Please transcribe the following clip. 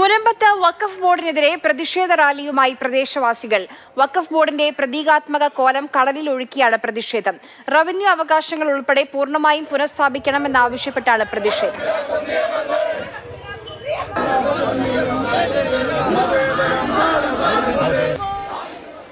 മുനമ്പത്ത് വഖഫ് ബോർഡിനെതിരെ പ്രതിഷേധ റാലിയുമായി പ്രദേശവാസികൾ വഖഫ് ബോർഡിന്റെ പ്രതീകാത്മക കോലം കടലിൽ ഒഴുക്കിയാണ് പ്രതിഷേധം റവന്യൂ അവകാശങ്ങൾ ഉൾപ്പെടെ പൂർണ്ണമായും പുനഃസ്ഥാപിക്കണമെന്നാവശ്യപ്പെട്ടാണ് പ്രതിഷേധം